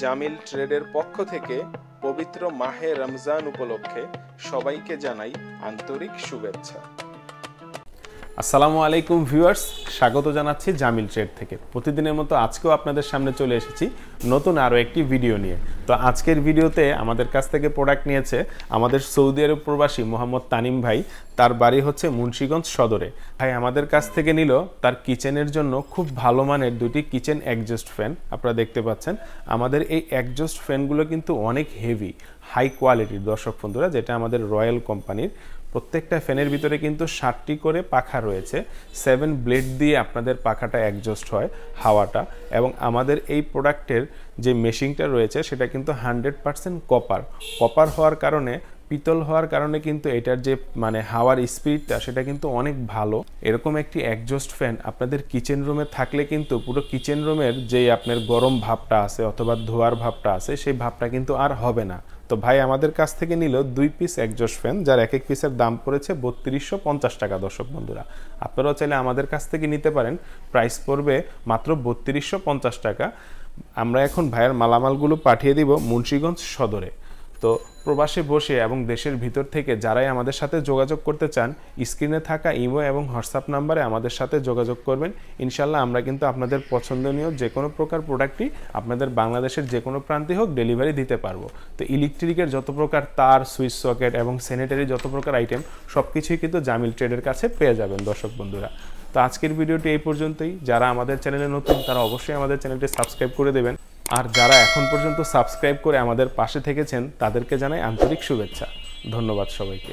জামিল ট্রেডের পক্ষ থেকে পবিত্র মাহে রমজান উপলক্ষে সবাইকে জানাই আন্তরিক শুভেচ্ছা আসসালামু আলাইকুম ভিউয়ার্স স্বাগত জানাচ্ছি জামিল ট্রেড থেকে প্রতিদিনের মতো আজকেও আপনাদের সামনে চলে এসেছি নতুন আরও একটি ভিডিও নিয়ে তো আজকের ভিডিওতে আমাদের কাছ থেকে প্রোডাক্ট নিয়েছে আমাদের সৌদি আরব প্রবাসী মোহাম্মদ তানিম ভাই তার বাড়ি হচ্ছে মুন্সীগঞ্জ সদরে ভাই আমাদের কাছ থেকে নিল তার কিচেনের জন্য খুব ভালো মানের দুটি কিচেন অ্যাডজাস্ট ফ্যান আপনারা দেখতে পাচ্ছেন আমাদের এই অ্যাডজাস্ট ফ্যানগুলো কিন্তু অনেক হেভি হাই কোয়ালিটির দর্শক বন্ধুরা যেটা আমাদের রয়্যাল কোম্পানির প্রত্যেকটা ফ্যানের ভিতরে কিন্তু ষাটটি করে পাখা রয়েছে সেভেন ব্লেড দিয়ে আপনাদের পাখাটা অ্যাডজাস্ট হয় হাওয়াটা এবং আমাদের এই প্রোডাক্টের যে মেশিনটা রয়েছে সেটা কিন্তু হান্ড্রেড পারসেন্ট কপার কপার হওয়ার কারণে পিতল হওয়ার কারণে কিন্তু এটার যে মানে হাওয়ার স্পিডটা সেটা কিন্তু অনেক ভালো এরকম একটি একজস্ট ফ্যান আপনাদের কিচেন রুমে থাকলে কিন্তু পুরো কিচেন রুমের যেই আপনার গরম ভাবটা আছে অথবা ধোয়ার ভাবটা আছে সেই ভাবটা কিন্তু আর হবে না তো ভাই আমাদের কাছ থেকে নিল দুই পিস একজস্ট ফ্যান যার এক এক পিসের দাম পড়েছে বত্রিশশো পঞ্চাশ টাকা দর্শক বন্ধুরা আপনারাও চাইলে আমাদের কাছ থেকে নিতে পারেন প্রাইস পড়বে মাত্র বত্রিশশো পঞ্চাশ টাকা আমরা এখন ভাইয়ের মালামালগুলো পাঠিয়ে দিব মুন্সীগঞ্জ সদরে তো প্রবাসে বসে এবং দেশের ভিতর থেকে যারাই আমাদের সাথে যোগাযোগ করতে চান স্ক্রিনে থাকা ইমো এবং হোয়াটসঅ্যাপ নাম্বারে আমাদের সাথে যোগাযোগ করবেন ইনশাল্লাহ আমরা কিন্তু আপনাদের পছন্দনীয় যে কোনো প্রকার প্রোডাক্টই আপনাদের বাংলাদেশের যে কোনো প্রান্তে হোক ডেলিভারি দিতে পারবো তো ইলেকট্রিকের যত প্রকার তার সুইচ সকেট এবং স্যানিটারি যত প্রকার আইটেম সব কিছুই কিন্তু জামিল ট্রেডের কাছে পেয়ে যাবেন দর্শক বন্ধুরা তো আজকের ভিডিওটি এই পর্যন্তই যারা আমাদের চ্যানেলে নতুন তারা অবশ্যই আমাদের চ্যানেলটি সাবস্ক্রাইব করে দেবেন আর যারা এখন পর্যন্ত সাবস্ক্রাইব করে আমাদের পাশে থেকেছেন তাদেরকে জানাই আন্তরিক শুভেচ্ছা ধন্যবাদ সবাইকে